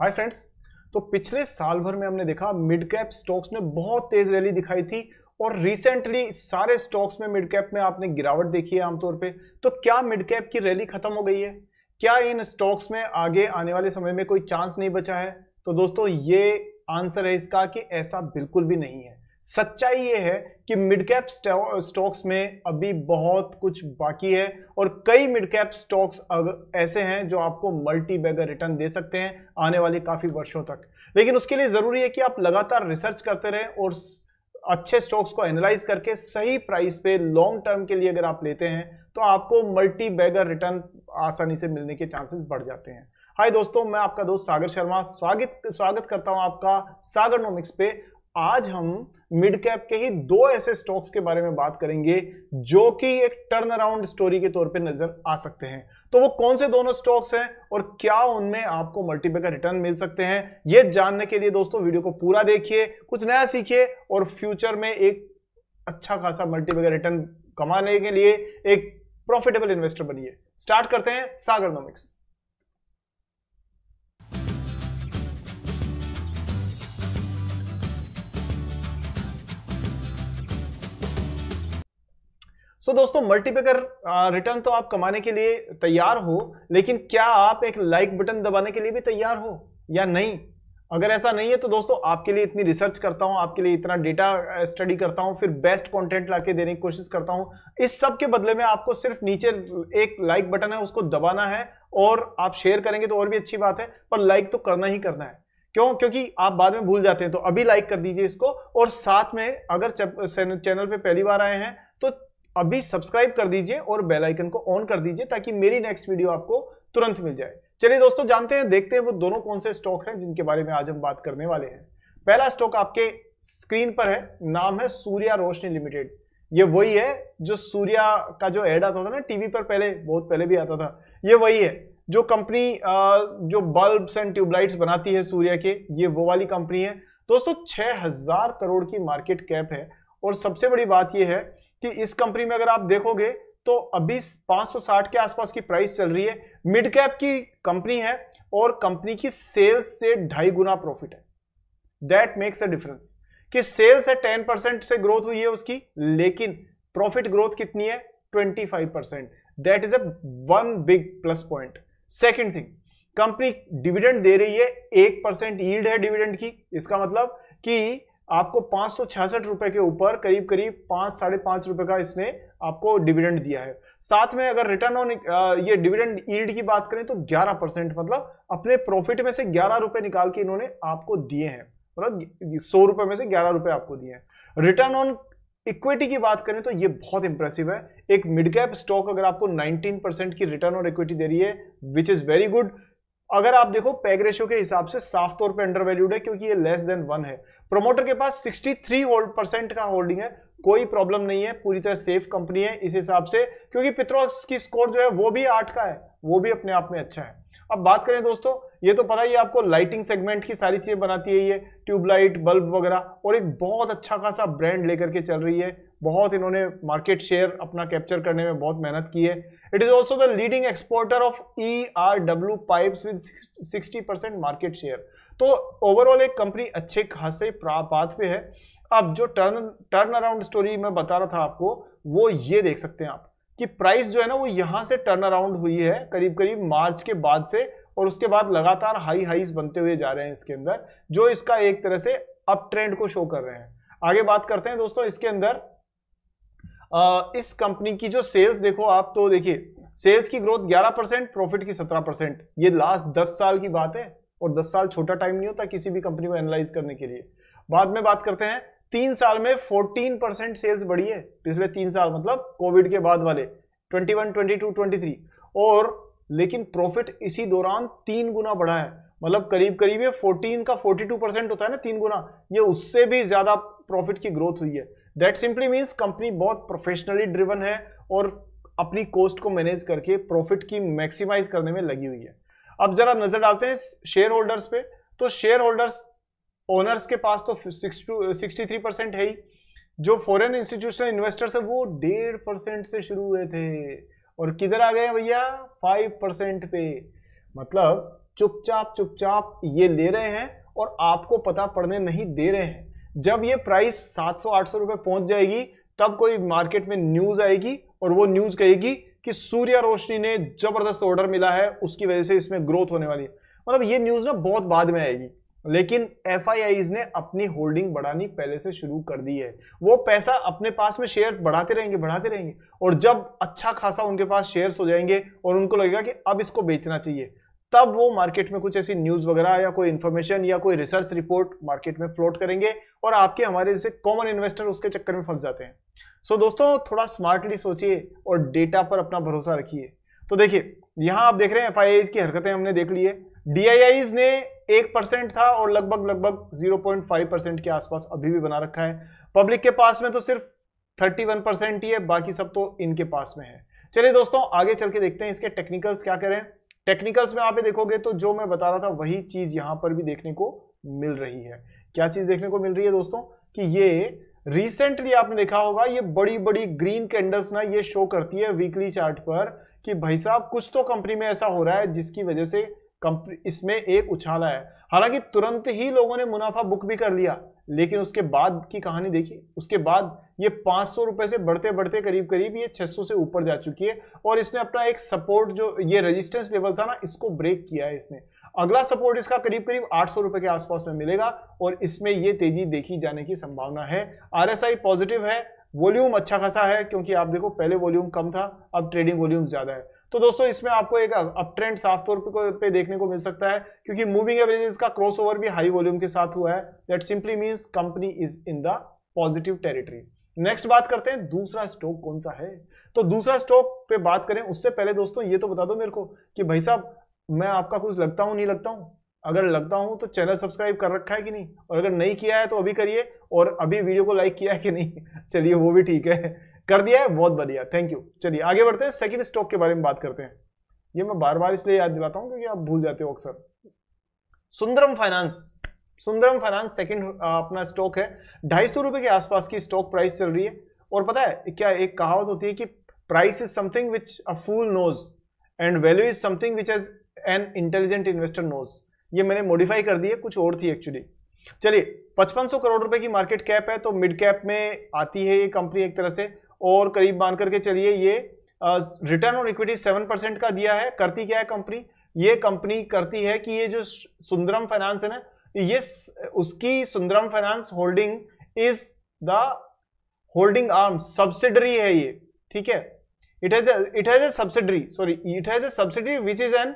hi friends तो पिछले साल भर में हमने देखा मिड कैप स्टॉक्स में बहुत तेज रैली दिखाई थी और रिसेंटली सारे स्टॉक्स में मिड कैप में आपने गिरावट देखी है आमतौर पे तो क्या मिड कैप की रैली खत्म हो गई है क्या इन स्टॉक्स में आगे आने वाले समय में कोई चांस नहीं बचा है तो दोस्तों ये आंसर है इसका कि ऐसा बिल्कुल भी नहीं है सच्चाई ये है कि मिड कैप स्टॉक्स में अभी बहुत कुछ बाकी है और कई मिड कैप स्टॉक्स ऐसे हैं जो आपको मल्टी बैगर रिटर्न दे सकते हैं आने वाले काफ़ी वर्षों तक लेकिन उसके लिए ज़रूरी है कि आप लगातार रिसर्च करते रहें और अच्छे स्टॉक्स को एनालाइज करके सही प्राइस पे लॉन्ग टर्म के लिए अगर आप लेते हैं तो आपको मल्टी बैगर रिटर्न आसानी से मिलने के चांसेस बढ़ जाते हैं हाय दोस्तों मैं आपका दोस्त सागर शर्मा स्वागत स्वागत करता हूं आपका सागर नोमिक्स पे आज हम मिड कैप के ही दो ऐसे स्टॉक्स के बारे में बात करेंगे जो कि एक टर्न अराउंड स्टोरी के तौर पे नजर आ सकते हैं तो वो कौन से दोनों स्टॉक्स हैं और क्या उनमें आपको मल्टीपल का रिटर्न मिल सकते हैं ये जानने के लिए दोस्तों वीडियो को पूरा देखिए कुछ नया सीखिए और फ्यूचर में एक अच्छा खासा मल्टीपल का रिटर्न कमाने के लिए एक प्रॉफिटेबल इन्वेस्टर बनिए स्टार्ट करते हैं सागरनोमिक्स सो so, दोस्तों मल्टीपेकर रिटर्न तो आप कमाने के लिए तैयार हो लेकिन क्या आप एक लाइक बटन दबाने के लिए भी तैयार हो या नहीं अगर ऐसा नहीं है तो दोस्तों आपके लिए इतनी रिसर्च करता हूं आपके लिए इतना डेटा स्टडी करता हूं फिर बेस्ट कंटेंट लाके देने की कोशिश करता हूं इस सब के बदले में आपको सिर्फ नीचे एक लाइक बटन है उसको दबाना है और आप शेयर करेंगे तो और भी अच्छी बात है पर लाइक तो करना ही करना है क्यों क्योंकि आप बाद में भूल जाते हैं तो अभी लाइक कर दीजिए इसको और साथ में अगर चैनल पर पहली बार आए हैं तो अभी सब्सक्राइब कर दीजिए और बेल आइकन को ऑन कर दीजिए ताकि मेरी नेक्स्ट वीडियो आपको तुरंत मिल जाए चलिए दोस्तों जानते हैं देखते हैं वो दोनों कौन से स्टॉक हैं जिनके बारे में आज हम बात करने वाले हैं पहला स्टॉक आपके स्क्रीन पर है नाम है सूर्या रोशनी लिमिटेड ये वही है जो सूर्या का जो एड आता था ना टीवी पर पहले बहुत पहले भी आता था ये वही है जो कंपनी जो बल्ब्स एंड ट्यूबलाइट्स बनाती है सूर्या के ये वो वाली कंपनी है दोस्तों 6000 करोड़ की मार्केट कैप है और सबसे बड़ी बात यह है कि इस कंपनी में अगर आप देखोगे तो अभी 560 के आसपास की प्राइस चल रही है मिड कैप की कंपनी है और कंपनी की सेल्स से ढाई गुना प्रॉफिट है दैट मेक्स अ डिफरेंस कि सेल्स है 10 परसेंट से ग्रोथ हुई है उसकी लेकिन प्रॉफिट ग्रोथ कितनी है 25 percent that is a one big plus point second thing company dividend दे रही है एक परसेंट ईल्ड है डिविडेंड की इसका मतलब कि आपको पांच रुपए के ऊपर करीब करीब पांच साढ़े पांच रुपए का इसने आपको डिविडेंड दिया है साथ में अगर रिटर्न ऑन ये डिविडेंड ईल्ड की बात करें तो 11 परसेंट मतलब अपने प्रॉफिट में से ग्यारह रुपए निकाल के इन्होंने आपको दिए हैं मतलब सौ रुपए में से ग्यारह रुपए आपको दिए हैं रिटर्न ऑन इक्विटी की बात करें तो ये बहुत इंप्रेसिव है एक मिड कैप स्टॉक अगर आपको 19 परसेंट की रिटर्न ऑन इक्विटी दे रही है विच इज वेरी गुड अगर आप देखो पैग रेशियो के हिसाब से साफ तौर पे अंडर वैल्यूड है क्योंकि ये लेस देन वन है प्रोमोटर के पास 63 थ्री परसेंट का होल्डिंग है कोई प्रॉब्लम नहीं है पूरी तरह सेफ कंपनी है इस हिसाब से क्योंकि पित्रोस की स्कोर जो है वो भी आठ का है वो भी अपने आप में अच्छा है अब बात करें दोस्तों ये तो पता ही आपको लाइटिंग सेगमेंट की सारी चीजें बनाती है ये ट्यूबलाइट बल्ब वगैरह और एक बहुत अच्छा खासा ब्रांड लेकर के चल रही है बहुत इन्होंने मार्केट शेयर अपना कैप्चर करने में बहुत मेहनत की है it is also the leading exporter of E R W pipe with sixty percent market share तो ओवरऑल एक कंपनी अच्छे खासे पाथ पे है अब जो टर्न टर्न अराउंड स्टोरी मैं बता रहा था आपको वो ये देख सकते हैं आप कि प्राइस जो है ना वो यहाँ से टर्न अराउंड हुई है करीब करीब मार्च के बाद से और उसके बाद लगातार हाई हाईस बनते हुए जा रहे हैं इसके अंदर जो इसका एक तरह से अप ट्रेंड को शो कर रहे हैं आगे बात करते हैं दोस्तों इसके अंदर इस कंपनी की जो सेल्स देखो आप तो देखिए सेल्स की ग्रोथ 11 परसेंट प्रॉफिट की 17 परसेंट ये लास्ट 10 साल की बात है और 10 साल छोटा टाइम नहीं होता किसी भी कंपनी को एनालाइज करने के लिए बाद में बात करते हैं तीन साल में 14 परसेंट सेल्स बढ़ी है पिछले तीन साल मतलब कोविड के बाद वाले 21, 22, 23 और लेकिन प्रॉफिट इसी दौरान तीन गुना बढ़ा है मतलब करीब करीब ये 14 का 42 परसेंट होता है ना तीन गुना ये उससे भी ज्यादा प्रॉफिट की ग्रोथ हुई है दैट सिंपली मीन्स कंपनी बहुत प्रोफेशनली ड्रिवन है और अपनी कॉस्ट को मैनेज करके प्रॉफिट की मैक्सिमाइज करने में लगी हुई है अब जरा नजर डालते हैं शेयर होल्डर्स पे तो शेयर होल्डर्स ओनर्स के पास तो सिक्सटी थ्री परसेंट है ही जो फॉरेन इंस्टीट्यूशनल इन्वेस्टर्स है वो डेढ़ परसेंट से शुरू हुए थे और किधर आ गए भैया फाइव परसेंट पे मतलब चुपचाप चुपचाप ये ले रहे हैं और आपको पता पड़ने नहीं दे रहे हैं जब ये प्राइस 700-800 रुपए पहुंच जाएगी तब कोई मार्केट में न्यूज आएगी और वो न्यूज कहेगी कि सूर्य रोशनी ने जबरदस्त ऑर्डर मिला है उसकी वजह से इसमें ग्रोथ होने वाली है मतलब ये न्यूज ना बहुत बाद में आएगी लेकिन एफ ने अपनी होल्डिंग बढ़ानी पहले से शुरू कर दी है वो पैसा अपने पास में शेयर बढ़ाते रहेंगे बढ़ाते रहेंगे और जब अच्छा खासा उनके पास शेयर्स हो जाएंगे और उनको लगेगा कि अब इसको बेचना चाहिए तब वो मार्केट में कुछ ऐसी न्यूज वगैरह या कोई इन्फॉर्मेशन या कोई रिसर्च रिपोर्ट मार्केट में फ्लोट करेंगे और आपके हमारे जैसे कॉमन इन्वेस्टर उसके चक्कर में फंस जाते हैं सो so, दोस्तों थोड़ा स्मार्टली सोचिए और डेटा पर अपना भरोसा रखिए तो देखिए यहां आप देख रहे हैं एफ की हरकतें हमने देख ली है डी ने एक परसेंट था और लगभग लगभग जीरो पॉइंट फाइव परसेंट के आसपास अभी भी बना रखा है पब्लिक के पास में तो सिर्फ थर्टी वन परसेंट ही है बाकी सब तो इनके पास में है चलिए दोस्तों आगे चल के देखते हैं इसके टेक्निकल्स क्या करें टेक्निकल्स में आप देखोगे तो जो मैं बता रहा था वही चीज यहां पर भी देखने को मिल रही है क्या चीज देखने को मिल रही है दोस्तों कि ये रिसेंटली आपने देखा होगा ये बड़ी बड़ी ग्रीन कैंडल्स ना ये शो करती है वीकली चार्ट पर कि भाई साहब कुछ तो कंपनी में ऐसा हो रहा है जिसकी वजह से इसमें एक उछाला है हालांकि तुरंत ही लोगों ने मुनाफा बुक भी कर लिया लेकिन उसके बाद की कहानी देखिए उसके बाद ये पांच सौ रुपए से बढ़ते बढ़ते करीब करीब ये 600 से ऊपर जा चुकी है और इसने अपना एक सपोर्ट जो ये रेजिस्टेंस लेवल था ना इसको ब्रेक किया है इसने अगला सपोर्ट इसका करीब करीब आठ सौ रुपए के आसपास में मिलेगा और इसमें ये तेजी देखी जाने की संभावना है आर पॉजिटिव है वॉल्यूम अच्छा खासा है क्योंकि आप देखो पहले वॉल्यूम कम था अब ट्रेडिंग वॉल्यूम ज्यादा है तो दोस्तों इसमें आपको एक अप ट्रेंड साफ तौर पे देखने को मिल सकता है क्योंकि मूविंग एवरेजेस का क्रॉसओवर भी हाई वॉल्यूम के साथ हुआ है that simply means company is in the positive territory next बात करते हैं दूसरा स्टॉक कौन सा है तो दूसरा स्टॉक पे बात करें उससे पहले दोस्तों ये तो बता दो मेरे को कि भाई साहब मैं आपका कुछ लगता हूं नहीं लगता हूं अगर लगता हूं तो चैनल सब्सक्राइब कर रखा है कि नहीं और अगर नहीं किया है तो अभी करिए और अभी वीडियो को लाइक किया है कि नहीं चलिए वो भी ठीक है कर दिया है बहुत बढ़िया थैंक यू चलिए आगे बढ़ते हैं सेकंड स्टॉक के बारे में बात करते हैं ये मैं बार बार इसलिए याद दिलाता हूँ क्योंकि आप भूल जाते हो अक्सर Sundaram finance Sundaram finance second अपना स्टॉक है ढाई सौ रुपए के आसपास की स्टॉक प्राइस चल रही है और पता है क्या एक कहावत होती है कि price is something which a fool knows and value is something which as an intelligent investor knows ये मैंने मॉडिफाई कर दी है कुछ और थी एक्चुअली चलिए 5500 करोड़ रुपए की मार्केट कैप है तो मिड कैप में आती है ये कंपनी एक तरह से और करीब मान करके चलिए ये return on equity seven percent का दिया है करती क्या है कंपनी ये कंपनी करती है कि ये जो सुंदरम फाइनेंस है ना ये उसकी Sundaram finance holding is the holding arm subsidiary है ये ठीक है it has it has a subsidiary sorry it has a subsidiary which is an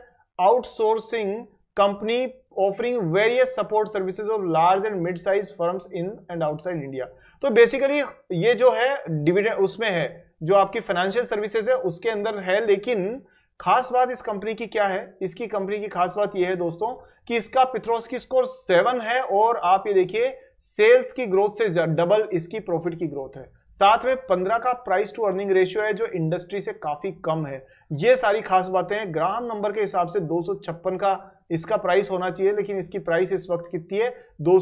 outsourcing company offering various support services of large and mid size firms in and outside India तो basically ये जो है dividend उसमें है जो आपकी financial services है उसके अंदर है लेकिन खास बात इस कंपनी की क्या है इसकी कंपनी की खास बात यह है दोस्तों कि इसका की स्कोर सेवन है और आप ये देखिए सेल्स की ग्रोथ से डबल इसकी प्रॉफिट की ग्रोथ है साथ में पंद्रह का प्राइस टू अर्निंग रेशियो है जो इंडस्ट्री से काफी कम है ये सारी खास बातें हैं ग्राम नंबर के हिसाब से दो का इसका प्राइस होना चाहिए लेकिन इसकी प्राइस इस वक्त कितनी है दो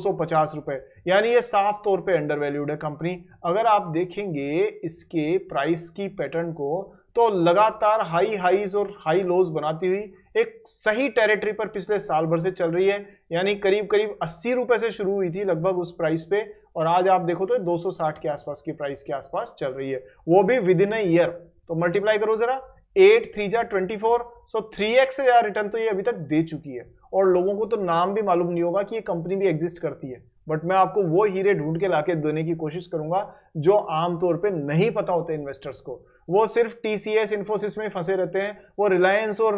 रुपए यानी ये साफ तौर पे अंडर वैल्यूड है कंपनी अगर आप देखेंगे इसके प्राइस की पैटर्न को तो लगातार हाई हाईज और हाई लोज बनाती हुई एक सही टेरिटरी पर पिछले साल भर से चल रही है यानी करीब करीब अस्सी रुपए से शुरू हुई थी लगभग उस प्राइस पे और आज आप देखो तो 260 के आसपास की प्राइस के आसपास चल रही है वो भी विद इन ईयर तो मल्टीप्लाई करो जरा एट थ्री जा twenty four so three x से ज्यादा रिटर्न तो ये अभी तक दे चुकी है और लोगों को तो नाम भी मालूम नहीं होगा कि ये कंपनी भी एग्जिस्ट करती है बट मैं आपको वो हीरे ढूंढ के लाके देने की कोशिश करूंगा जो आमतौर पे नहीं पता होते इन्वेस्टर्स को वो सिर्फ टीसीएस इन्फोसिस में फंसे रहते हैं वो रिलायंस और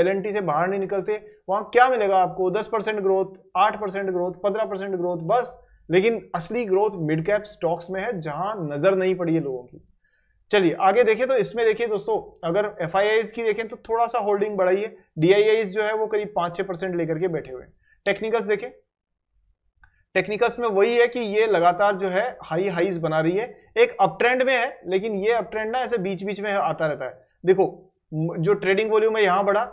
एल एन टी से बाहर नहीं निकलते वहां क्या मिलेगा आपको दस परसेंट ग्रोथ आठ परसेंट ग्रोथ पंद्रह परसेंट ग्रोथ बस लेकिन असली ग्रोथ मिड कैप स्टॉक्स में है जहां नजर नहीं पड़ी है लोगों की चलिए आगे देखें तो इसमें देखिए दोस्तों अगर एफ की देखें तो थोड़ा सा होल्डिंग बढ़ाइए डी जो है वो करीब पाँच छः परसेंट लेकर के बैठे हुए हैं टेक्निकल्स देखें टेक्निकल्स में वही है कि ये लगातार जो है हाई हाईज बना रही है एक अपट्रेंड में है लेकिन ये अपट्रेंड ना ऐसे बीच बीच में आता रहता है देखो जो ट्रेडिंग वॉल्यूम है यहाँ बढ़ा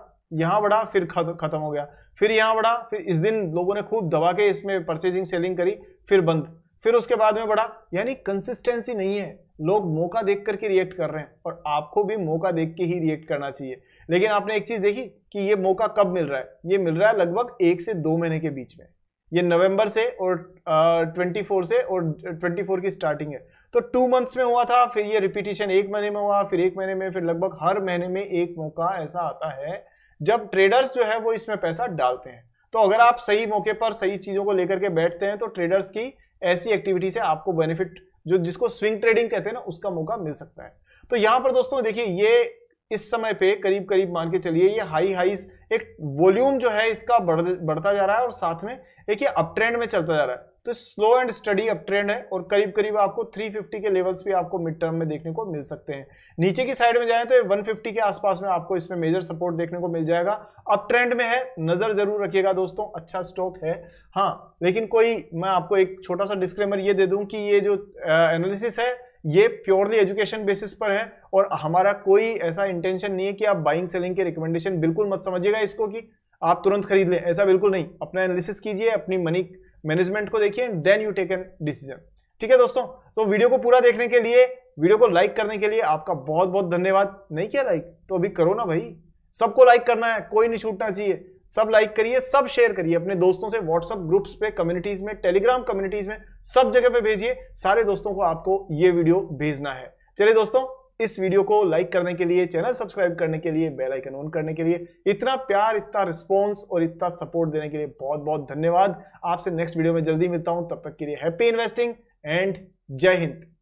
यहाँ बढ़ा फिर खत्म हो गया फिर यहाँ बढ़ा फिर इस दिन लोगों ने खूब दबा के इसमें परचेजिंग सेलिंग करी फिर बंद फिर उसके बाद में बढ़ा यानी कंसिस्टेंसी नहीं है लोग मौका देख करके रिएक्ट कर रहे हैं और आपको भी मौका देख के ही रिएक्ट करना चाहिए लेकिन आपने एक चीज देखी कि ये मौका कब मिल रहा है ये मिल रहा है लगभग एक से दो महीने के बीच में ये नवंबर से और ट्वेंटी फोर से और ट्वेंटी फोर की स्टार्टिंग है तो टू मंथ्स में हुआ था फिर ये रिपीटेशन एक महीने में हुआ फिर एक महीने में फिर लगभग हर महीने में एक मौका ऐसा आता है जब ट्रेडर्स जो है वो इसमें पैसा डालते हैं तो अगर आप सही मौके पर सही चीज़ों को लेकर के बैठते हैं तो ट्रेडर्स की ऐसी एक्टिविटी से आपको बेनिफिट जो जिसको स्विंग ट्रेडिंग कहते हैं ना उसका मौका मिल सकता है तो यहां पर दोस्तों देखिए ये इस समय पे करीब करीब मान के चलिए ये हाई हाईज एक वॉल्यूम जो है इसका बढ़, बढ़ता जा रहा है और साथ में एक ये अप ट्रेंड में चलता जा रहा है तो slow and steady up trend है और करीब करीब आपको 350 के लेवल्स भी आपको मिड टर्म में देखने को मिल सकते हैं नीचे की साइड में जाए तो 150 के आसपास में आपको इसमें मेजर सपोर्ट देखने को मिल जाएगा अप ट्रेंड में है नजर जरूर रखिएगा दोस्तों अच्छा स्टॉक है हाँ लेकिन कोई मैं आपको एक छोटा सा डिस्क्रेमर ये दे दूं कि ये जो एनालिसिस है ये प्योरली एजुकेशन बेसिस पर है और हमारा कोई ऐसा इंटेंशन नहीं है कि आप बाइंग सेलिंग के रिकमेंडेशन बिल्कुल मत समझिएगा इसको कि आप तुरंत खरीद लें ऐसा बिल्कुल नहीं अपना एनालिसिस कीजिए अपनी मनी मैनेजमेंट को देखिए and then you take an decision ठीक है दोस्तों तो वीडियो को पूरा देखने के लिए वीडियो को लाइक करने के लिए आपका बहुत बहुत धन्यवाद नहीं किया लाइक तो अभी करो ना भाई सबको लाइक करना है कोई नहीं छूटना चाहिए सब लाइक करिए सब शेयर करिए अपने दोस्तों से व्हाट्सअप ग्रुप्स पे कम्युनिटीज में टेलीग्राम कम्युनिटीज में सब जगह पे भेजिए सारे दोस्तों को आपको ये वीडियो भेजना है चलिए दोस्तों इस वीडियो को लाइक करने के लिए चैनल सब्सक्राइब करने के लिए बेल आइकन ऑन करने के लिए इतना प्यार इतना रिस्पॉन्स और इतना सपोर्ट देने के लिए बहुत बहुत धन्यवाद आपसे नेक्स्ट वीडियो में जल्दी मिलता हूं तब तक के लिए हैप्पी इन्वेस्टिंग एंड जय हिंद